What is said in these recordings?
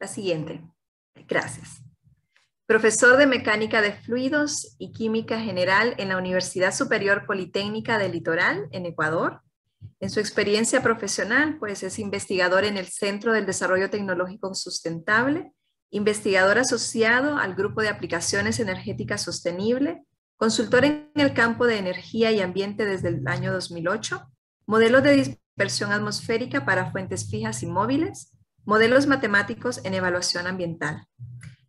La siguiente. Gracias. Profesor de Mecánica de Fluidos y Química General en la Universidad Superior Politécnica del Litoral, en Ecuador. En su experiencia profesional, pues es investigador en el Centro del Desarrollo Tecnológico Sustentable, investigador asociado al Grupo de Aplicaciones Energéticas Sostenible, consultor en el campo de energía y ambiente desde el año 2008, modelo de dispersión atmosférica para fuentes fijas y móviles, modelos matemáticos en evaluación ambiental.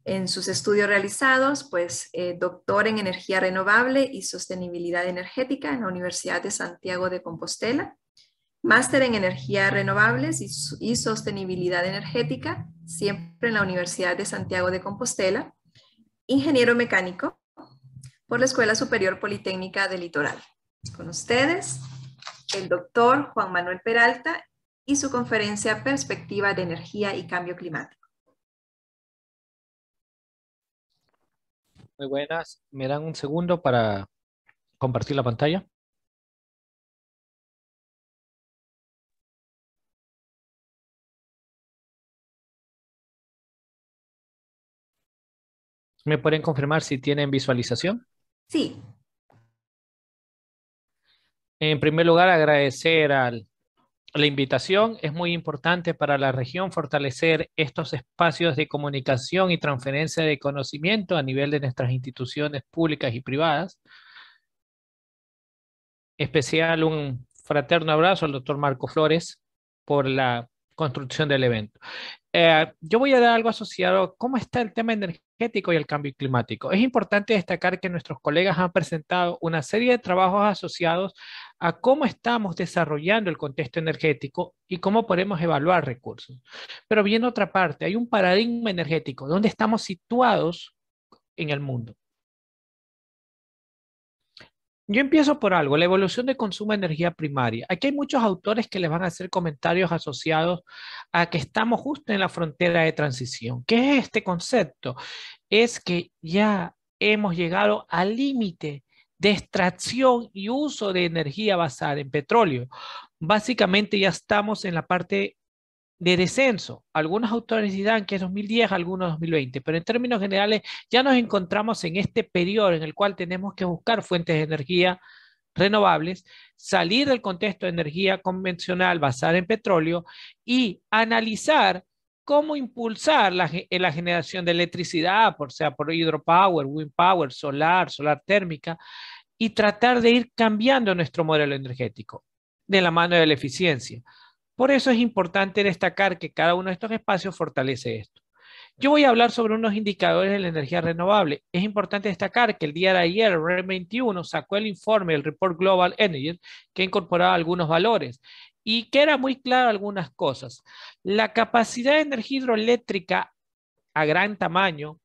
En sus estudios realizados, pues eh, doctor en energía renovable y sostenibilidad energética en la Universidad de Santiago de Compostela, máster en energías renovables y, y sostenibilidad energética, siempre en la Universidad de Santiago de Compostela, ingeniero mecánico por la Escuela Superior Politécnica del Litoral. Con ustedes, el doctor Juan Manuel Peralta y su conferencia Perspectiva de Energía y Cambio Climático. Muy buenas. ¿Me dan un segundo para compartir la pantalla? ¿Me pueden confirmar si tienen visualización? Sí. En primer lugar, agradecer al la invitación es muy importante para la región fortalecer estos espacios de comunicación y transferencia de conocimiento a nivel de nuestras instituciones públicas y privadas. Especial un fraterno abrazo al doctor Marco Flores por la construcción del evento. Eh, yo voy a dar algo asociado a cómo está el tema energético y el cambio climático. Es importante destacar que nuestros colegas han presentado una serie de trabajos asociados a cómo estamos desarrollando el contexto energético y cómo podemos evaluar recursos. Pero viene otra parte, hay un paradigma energético, ¿dónde estamos situados en el mundo? Yo empiezo por algo, la evolución de consumo de energía primaria. Aquí hay muchos autores que les van a hacer comentarios asociados a que estamos justo en la frontera de transición. ¿Qué es este concepto? Es que ya hemos llegado al límite de extracción y uso de energía basada en petróleo. Básicamente ya estamos en la parte de descenso. Algunos autores dirán que es 2010, algunos 2020, pero en términos generales ya nos encontramos en este periodo en el cual tenemos que buscar fuentes de energía renovables, salir del contexto de energía convencional basada en petróleo y analizar cómo impulsar la, generación de electricidad, por sea por hidropower, wind power, solar, solar térmica, y tratar de ir cambiando nuestro modelo energético de la mano de la eficiencia. Por eso es importante destacar que cada uno de estos espacios fortalece esto. Yo voy a hablar sobre unos indicadores de la energía renovable. Es importante destacar que el día de ayer, REN 21 sacó el informe, el Report Global Energy, que incorporaba algunos valores y que era muy claro algunas cosas. La capacidad de energía hidroeléctrica a gran tamaño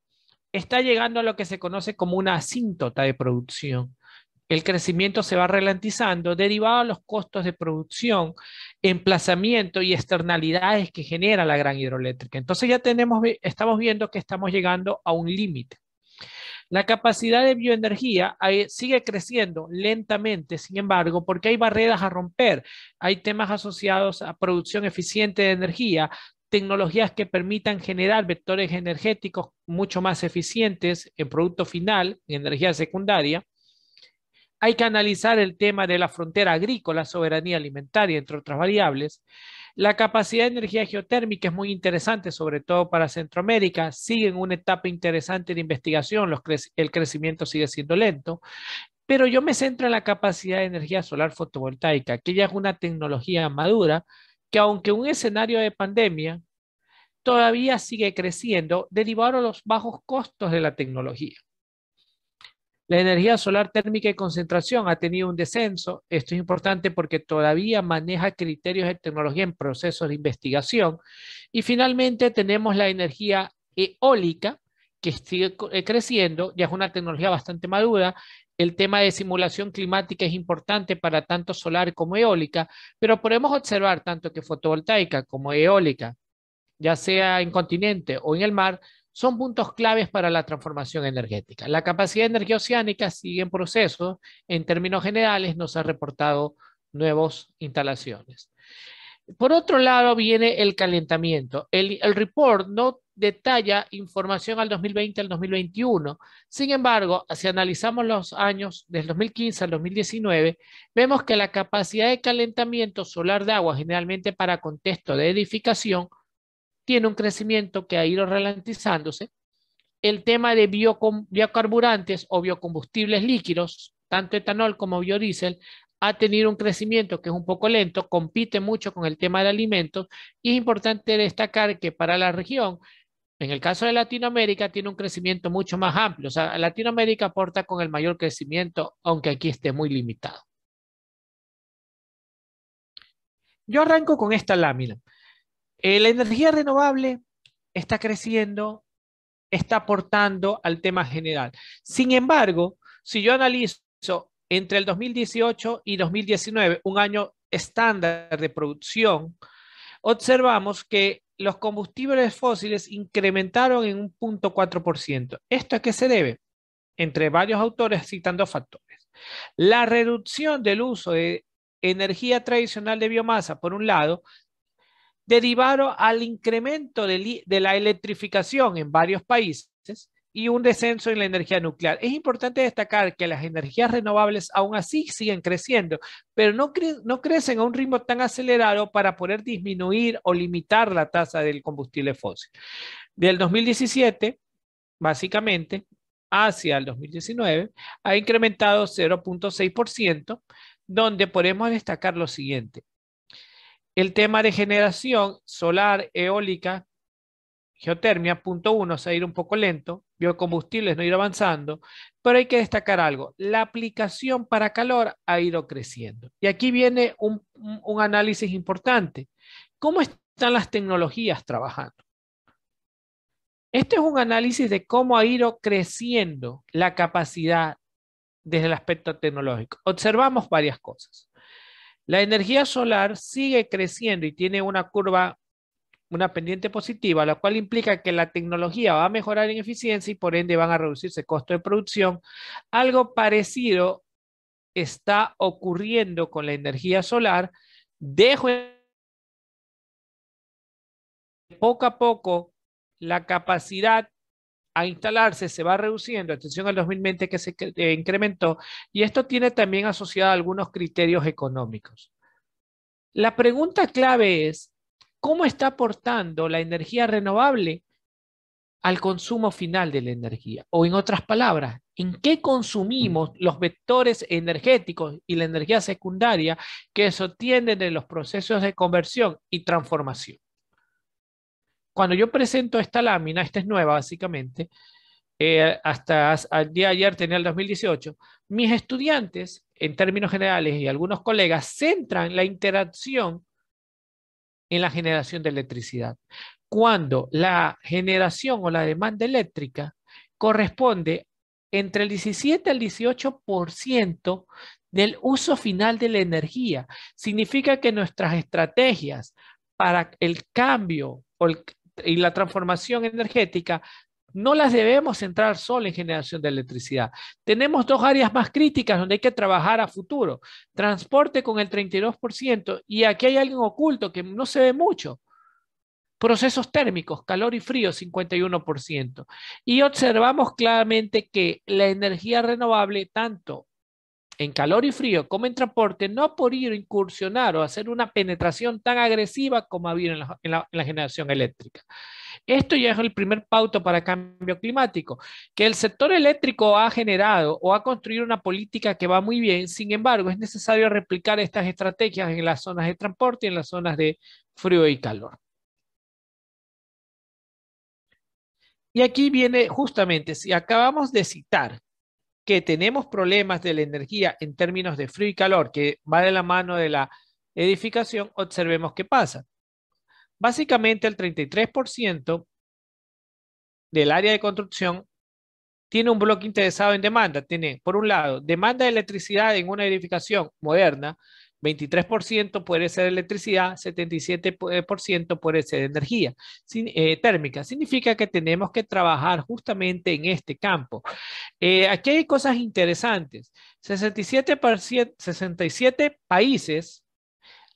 está llegando a lo que se conoce como una asíntota de producción. El crecimiento se va ralentizando derivado a los costos de producción, emplazamiento y externalidades que genera la gran hidroeléctrica. Entonces ya tenemos, estamos viendo que estamos llegando a un límite. La capacidad de bioenergía sigue creciendo lentamente, sin embargo, porque hay barreras a romper, hay temas asociados a producción eficiente de energía, tecnologías que permitan generar vectores energéticos mucho más eficientes en producto final, en energía secundaria, hay que analizar el tema de la frontera agrícola, soberanía alimentaria, entre otras variables. La capacidad de energía geotérmica es muy interesante, sobre todo para Centroamérica. Sigue en una etapa interesante de investigación, Los el crecimiento sigue siendo lento. Pero yo me centro en la capacidad de energía solar fotovoltaica, que ya es una tecnología madura que aunque un escenario de pandemia todavía sigue creciendo derivado de los bajos costos de la tecnología. La energía solar térmica y concentración ha tenido un descenso. Esto es importante porque todavía maneja criterios de tecnología en procesos de investigación. Y finalmente tenemos la energía eólica que sigue eh, creciendo, ya es una tecnología bastante madura. El tema de simulación climática es importante para tanto solar como eólica, pero podemos observar tanto que fotovoltaica como eólica, ya sea en continente o en el mar, son puntos claves para la transformación energética. La capacidad de energía oceánica sigue en proceso. En términos generales, nos ha reportado nuevas instalaciones. Por otro lado, viene el calentamiento. El, report no detalla información al 2020 al 2021. Sin embargo, si analizamos los años del 2015 al 2019, vemos que la capacidad de calentamiento solar de agua, generalmente para contexto de edificación, tiene un crecimiento que ha ido ralentizándose. El tema de biocarburantes o biocombustibles líquidos, tanto etanol como biodiesel, ha tenido un crecimiento que es un poco lento, compite mucho con el tema de alimentos y es importante destacar que para la región, en el caso de Latinoamérica, tiene un crecimiento mucho más amplio. O sea, Latinoamérica aporta con el mayor crecimiento, aunque aquí esté muy limitado. Yo arranco con esta lámina. Eh, la energía renovable está creciendo, está aportando al tema general. Sin embargo, si yo analizo entre el 2018 y 2019, un año estándar de producción, observamos que los combustibles fósiles incrementaron en un punto ¿Esto a qué se debe? Entre varios autores citando factores. La reducción del uso de energía tradicional de biomasa, por un lado, derivado al incremento de, la electrificación en varios países y un descenso en la energía nuclear. Es importante destacar que las energías renovables aún así siguen creciendo, pero no crecen a un ritmo tan acelerado para poder disminuir o limitar la tasa del combustible fósil. Del 2017, básicamente, hacia el 2019, ha incrementado 0.6%, donde podemos destacar lo siguiente. El tema de generación solar, eólica, geotermia, punto uno, se ha ir un poco lento, biocombustibles, no ir avanzando, pero hay que destacar algo, la aplicación para calor ha ido creciendo. Y aquí viene un análisis importante. ¿Cómo están las tecnologías trabajando? Este es un análisis de cómo ha ido creciendo la capacidad desde el aspecto tecnológico. Observamos varias cosas. La energía solar sigue creciendo y tiene una curva, una pendiente positiva, la cual implica que la tecnología va a mejorar en eficiencia y por ende van a reducirse costo de producción. Algo parecido está ocurriendo con la energía solar. Dejo poco a poco la capacidad a instalarse se va reduciendo, atención al 2020 que se eh, incrementó, y esto tiene también asociado algunos criterios económicos. La pregunta clave es, ¿cómo está aportando la energía renovable al consumo final de la energía? O en otras palabras, ¿en qué consumimos los vectores energéticos y la energía secundaria que se obtienen los procesos de conversión y transformación? cuando yo presento esta lámina, esta es nueva básicamente, eh, hasta el día de ayer tenía el 2018, mis estudiantes, en términos generales, y algunos colegas, centran la interacción en la generación de electricidad, cuando la generación o la demanda eléctrica corresponde entre el 17 al 18% del uso final de la energía. Significa que nuestras estrategias para el cambio o el, y la transformación energética no las debemos centrar solo en generación de electricidad. Tenemos dos áreas más críticas donde hay que trabajar a futuro. Transporte con el 32% y aquí hay alguien oculto que no se ve mucho. Procesos térmicos, calor y frío, 51%. Y observamos claramente que la energía renovable, tanto en calor y frío como en transporte, no ha podido incursionar o hacer una penetración tan agresiva como ha habido en la, generación eléctrica. Esto ya es el primer pauto para cambio climático, que el sector eléctrico ha generado o ha construido una política que va muy bien, sin embargo, es necesario replicar estas estrategias en las zonas de transporte y en las zonas de frío y calor. Y aquí viene justamente, si acabamos de citar que tenemos problemas de la energía en términos de frío y calor, que va de la mano de la edificación, observemos qué pasa. Básicamente el 33% del área de construcción tiene un bloque interesado en demanda. Tiene, por un lado, demanda de electricidad en una edificación moderna 23% puede ser electricidad, 77% puede ser energía eh, térmica. Significa que tenemos que trabajar justamente en este campo. Eh, aquí hay cosas interesantes. 67, 67 países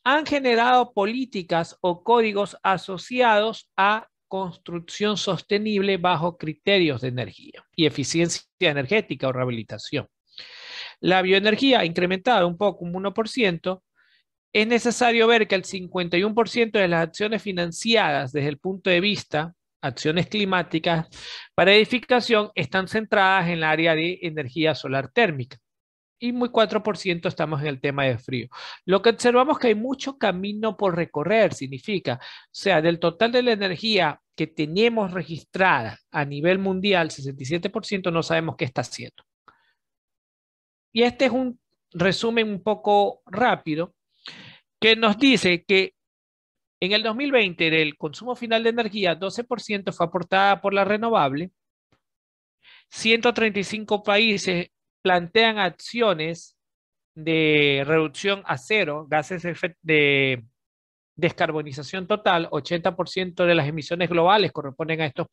han generado políticas o códigos asociados a construcción sostenible bajo criterios de energía y eficiencia energética o rehabilitación la bioenergía incrementada un poco, un 1%, es necesario ver que el 51% de las acciones financiadas desde el punto de vista acciones climáticas para edificación están centradas en el área de energía solar térmica y muy 4% estamos en el tema de frío. Lo que observamos que hay mucho camino por recorrer, significa, o sea, del total de la energía que tenemos registrada a nivel mundial, 67% no sabemos qué está haciendo. Y este es un resumen un poco rápido que nos dice que en el 2020 del consumo final de energía, 12% fue aportada por la renovable. 135 países plantean acciones de reducción a cero, gases de descarbonización total, 80% de las emisiones globales corresponden a estos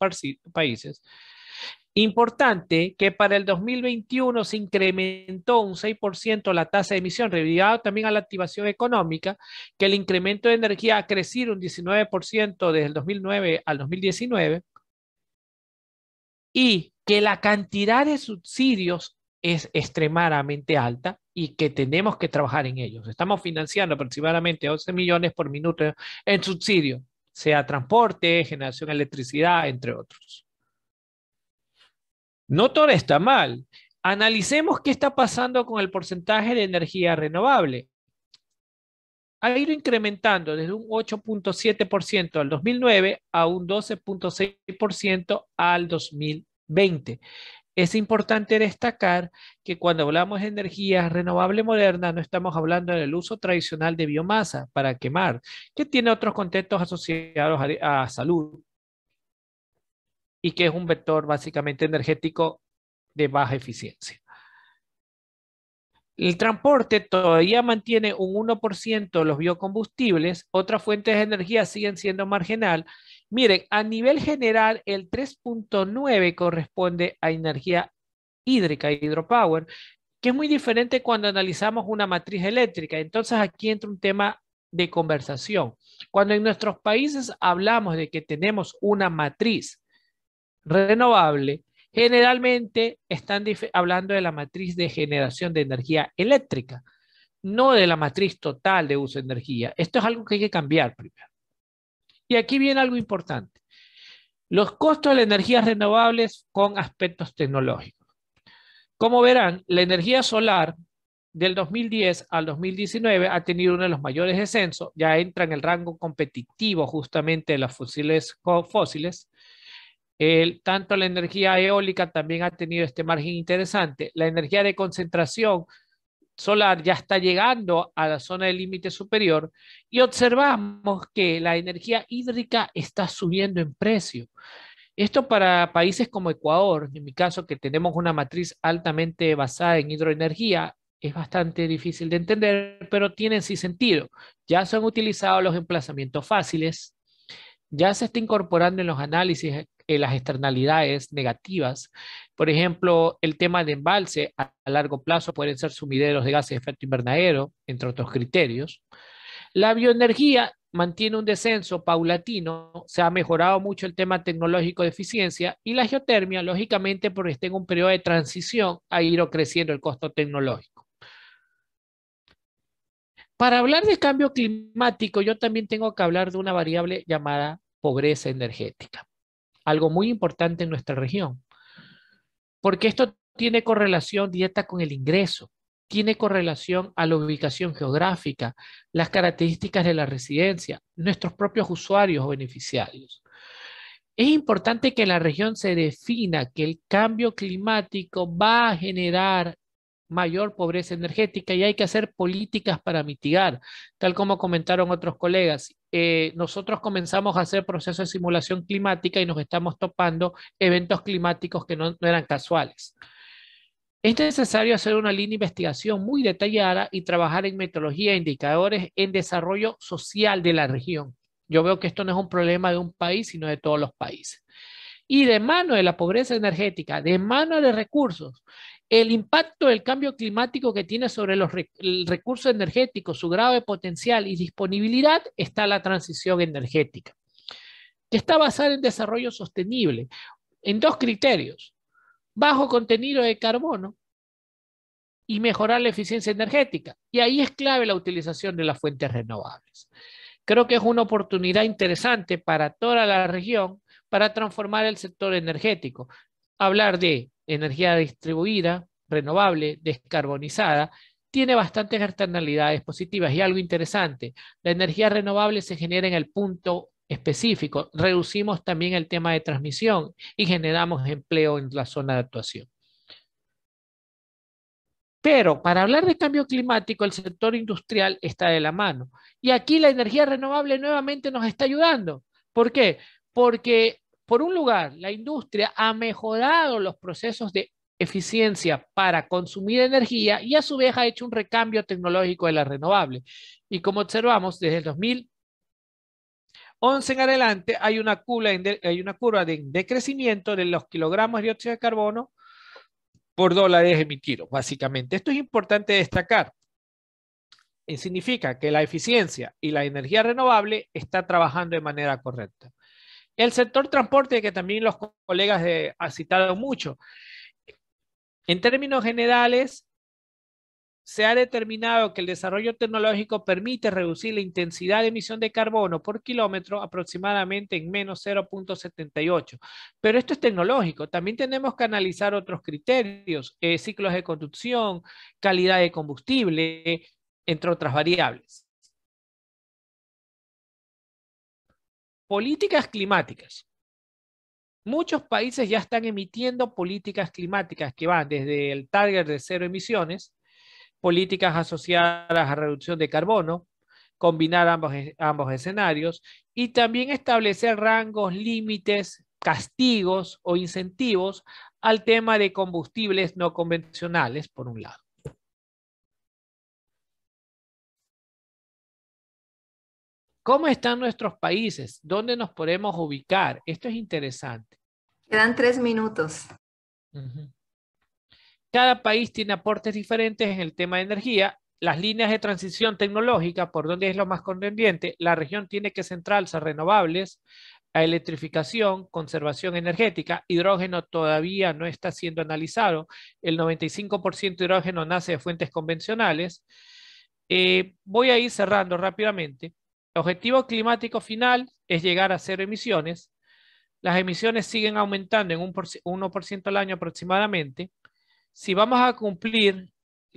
países. Importante que para el 2021 se incrementó un 6% la tasa de emisión, reivindicado también a la activación económica, que el incremento de energía ha crecido un 19% desde el 2009 al 2019 y que la cantidad de subsidios es extremadamente alta y que tenemos que trabajar en ellos. Estamos financiando aproximadamente 11 millones por minuto en subsidio, sea transporte, generación de electricidad, entre otros. No todo está mal. Analicemos qué está pasando con el porcentaje de energía renovable. Ha ido incrementando desde un 8.7% al 2009 a un 12.6% al 2020. Es importante destacar que cuando hablamos de energía renovable moderna no estamos hablando del uso tradicional de biomasa para quemar, que tiene otros contextos asociados a, a salud, y que es un vector básicamente energético de baja eficiencia. El transporte todavía mantiene un 1% los biocombustibles, otras fuentes de energía siguen siendo marginal. Miren, a nivel general, el 3.9 corresponde a energía hídrica, hidropower, que es muy diferente cuando analizamos una matriz eléctrica. Entonces aquí entra un tema de conversación. Cuando en nuestros países hablamos de que tenemos una matriz renovable, generalmente están hablando de la matriz de generación de energía eléctrica, no de la matriz total de uso de energía. Esto es algo que hay que cambiar primero. Y aquí viene algo importante. Los costos de las energías renovables con aspectos tecnológicos. Como verán, la energía solar del 2010 al 2019 ha tenido uno de los mayores descensos, ya entra en el rango competitivo justamente de los fósiles, fósiles tanto la energía eólica también ha tenido este margen interesante. La energía de concentración solar ya está llegando a la zona del límite superior y observamos que la energía hídrica está subiendo en precio. Esto para países como Ecuador, en mi caso que tenemos una matriz altamente basada en hidroenergía, es bastante difícil de entender, pero tiene sí sentido. Ya se han utilizado los emplazamientos fáciles, ya se está incorporando en los análisis eh, las externalidades negativas. Por ejemplo, el tema de embalse a, a largo plazo pueden ser sumideros de gases de efecto invernadero, entre otros criterios. La bioenergía mantiene un descenso paulatino, se ha mejorado mucho el tema tecnológico de eficiencia y la geotermia, lógicamente, porque está en un periodo de transición, ha ido creciendo el costo tecnológico. Para hablar de cambio climático, yo también tengo que hablar de una variable llamada pobreza energética algo muy importante en nuestra región, porque esto tiene correlación directa con el ingreso, tiene correlación a la ubicación geográfica, las características de la residencia, nuestros propios usuarios o beneficiarios. Es importante que la región se defina que el cambio climático va a generar mayor pobreza energética y hay que hacer políticas para mitigar, tal como comentaron otros colegas. Eh, nosotros comenzamos a hacer procesos de simulación climática y nos estamos topando eventos climáticos que no, eran casuales. Es necesario hacer una línea de investigación muy detallada y trabajar en metodología e indicadores en desarrollo social de la región. Yo veo que esto no es un problema de un país, sino de todos los países y de mano de la pobreza energética, de mano de recursos, el impacto del cambio climático que tiene sobre los recursos energéticos, su grave potencial y disponibilidad, está la transición energética, que está basada en desarrollo sostenible, en dos criterios, bajo contenido de carbono y mejorar la eficiencia energética. Y ahí es clave la utilización de las fuentes renovables. Creo que es una oportunidad interesante para toda la región para transformar el sector energético. Hablar de energía distribuida, renovable, descarbonizada, tiene bastantes externalidades positivas y algo interesante, la energía renovable se genera en el punto específico, reducimos también el tema de transmisión y generamos empleo en la zona de actuación. Pero para hablar de cambio climático, el sector industrial está de la mano. Y aquí la energía renovable nuevamente nos está ayudando. ¿Por qué? porque por un lugar, la industria ha mejorado los procesos de eficiencia para consumir energía y a su vez ha hecho un recambio tecnológico de la renovable. Y como observamos, desde el 2011 en adelante hay una curva, de, hay una de, los kilogramos de dióxido de carbono por dólares emitidos, básicamente. Esto es importante destacar. Eh, significa que la eficiencia y la energía renovable está trabajando de manera correcta. El sector transporte, que también los colegas han citado mucho. En términos generales, se ha determinado que el desarrollo tecnológico permite reducir la intensidad de emisión de carbono por kilómetro aproximadamente en menos 0.78. Pero esto es tecnológico. También tenemos que analizar otros criterios, eh, ciclos de conducción, calidad de combustible, entre otras variables. Políticas climáticas. Muchos países ya están emitiendo políticas climáticas que van desde el target de cero emisiones, políticas asociadas a reducción de carbono, combinar ambos, ambos escenarios y también establecer rangos, límites, castigos o incentivos al tema de combustibles no convencionales, por un lado. ¿Cómo están nuestros países? ¿Dónde nos podemos ubicar? Esto es interesante. Quedan tres minutos. Cada país tiene aportes diferentes en el tema de energía. Las líneas de transición tecnológica, por donde es lo más conveniente, la región tiene que centrarse en renovables, a electrificación, conservación energética. Hidrógeno todavía no está siendo analizado. El 95% de hidrógeno nace de fuentes convencionales. Eh, voy a ir cerrando rápidamente objetivo climático final es llegar a cero emisiones. Las emisiones siguen aumentando en un 1% al año aproximadamente. Si vamos a cumplir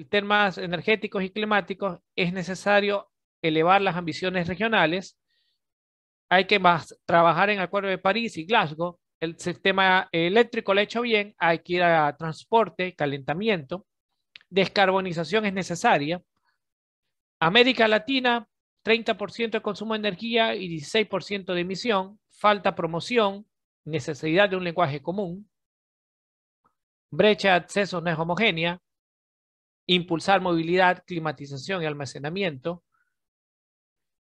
temas energéticos y climáticos, es necesario elevar las ambiciones regionales. Hay que más trabajar en el Acuerdo de París y Glasgow. El sistema eléctrico lo ha hecho bien. Hay que ir a transporte, calentamiento. Descarbonización es necesaria. América Latina 30% de consumo de energía y 16% de emisión, falta promoción, necesidad de un lenguaje común, brecha de acceso no es homogénea, impulsar movilidad, climatización y almacenamiento.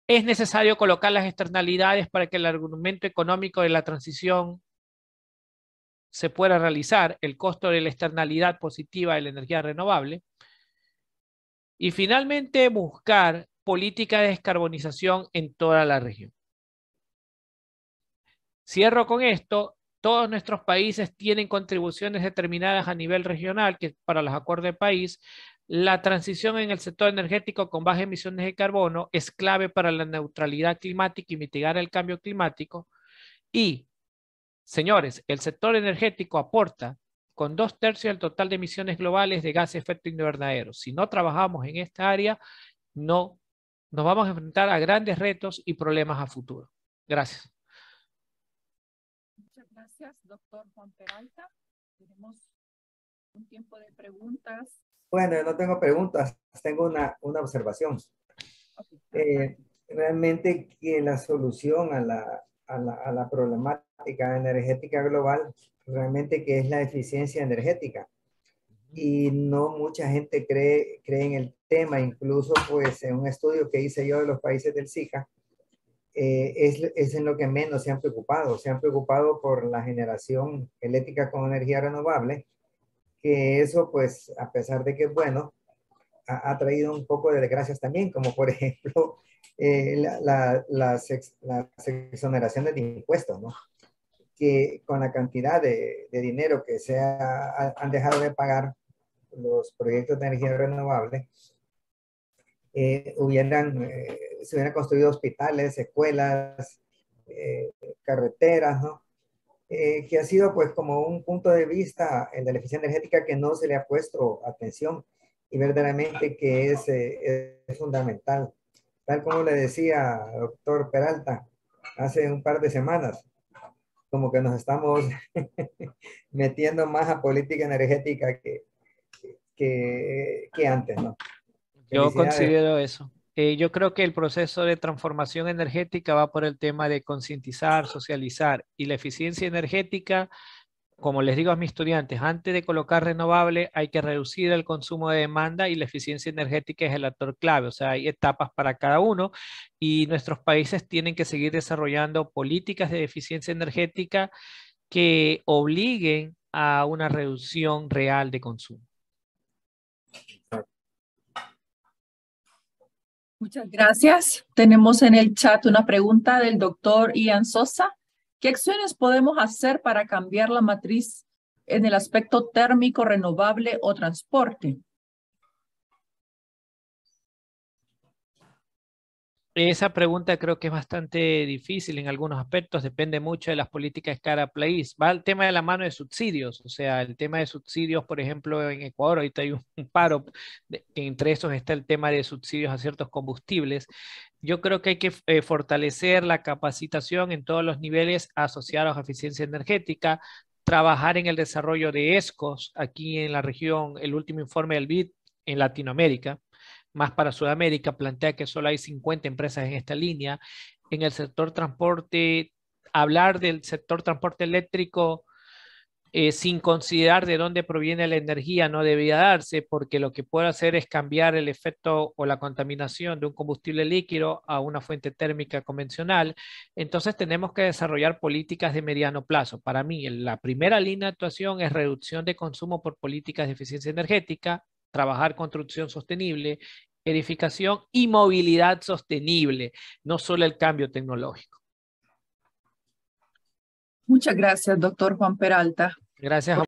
Es necesario colocar las externalidades para que el argumento económico de la transición se pueda realizar, el costo de la externalidad positiva de la energía renovable. Y finalmente, buscar política de descarbonización en toda la región. Cierro con esto. Todos nuestros países tienen contribuciones determinadas a nivel regional que para los acuerdos de país. La transición en el sector energético con bajas emisiones de carbono es clave para la neutralidad climática y mitigar el cambio climático. Y, señores, el sector energético aporta con dos tercios del total de emisiones globales de gases de efecto invernadero. Si no trabajamos en esta área, no nos vamos a enfrentar a grandes retos y problemas a futuro. Gracias. Muchas gracias, doctor Juan Peralta. Tenemos un tiempo de preguntas. Bueno, no tengo preguntas, tengo una, una observación. Eh, realmente que la solución a la, a la, a la problemática energética global realmente que es la eficiencia energética y no mucha gente cree, cree en el tema. Incluso, pues, en un estudio que hice yo de los países del SICA, eh, es, es, en lo que menos se han preocupado. Se han preocupado por la generación eléctrica con energía renovable, que eso, pues, a pesar de que es bueno, ha, traído un poco de desgracias también, como por ejemplo eh, la, la, las, exoneraciones de impuestos, ¿no? que con la cantidad de, dinero que se han dejado de pagar, los proyectos de energía renovable, eh, hubieran, eh, se hubieran construido hospitales, escuelas, eh, carreteras, que ha sido pues como un punto de vista, en la eficiencia energética, que no se le ha puesto atención y verdaderamente que es, es fundamental. Tal como le decía doctor Peralta hace un par de semanas, como que nos estamos metiendo más a política energética que, que, que antes, ¿no? Yo considero eso. Eh, yo creo que el proceso de transformación energética va por el tema de concientizar, socializar y la eficiencia energética, como les digo a mis estudiantes, antes de colocar renovable hay que reducir el consumo de demanda y la eficiencia energética es el actor clave, o sea, hay etapas para cada uno y nuestros países tienen que seguir desarrollando políticas de eficiencia energética que obliguen a una reducción real de consumo. Muchas gracias. Tenemos en el chat una pregunta del doctor Ian Sosa. ¿Qué acciones podemos hacer para cambiar la matriz en el aspecto térmico, renovable o transporte? Esa pregunta creo que es bastante difícil en algunos aspectos, depende mucho de las políticas cada país. Va el tema de la mano de subsidios, o sea, el tema de subsidios, por ejemplo, en Ecuador ahorita hay un paro, entre esos está el tema de subsidios a ciertos combustibles. Yo creo que hay que eh, fortalecer la capacitación en todos los niveles asociados a eficiencia energética, trabajar en el desarrollo de ESCOs aquí en la región, el último informe del BID en Latinoamérica más para Sudamérica, plantea que solo hay 50 empresas en esta línea. En el sector transporte, hablar del sector transporte eléctrico eh, sin considerar de dónde proviene la energía no debía darse, porque lo que puede hacer es cambiar el efecto o la contaminación de un combustible líquido a una fuente térmica convencional. Entonces tenemos que desarrollar políticas de mediano plazo. Para mí, la primera línea de actuación es reducción de consumo por políticas de eficiencia energética, trabajar construcción sostenible, edificación y movilidad sostenible, no solo el cambio tecnológico. Muchas gracias, doctor Juan Peralta. Gracias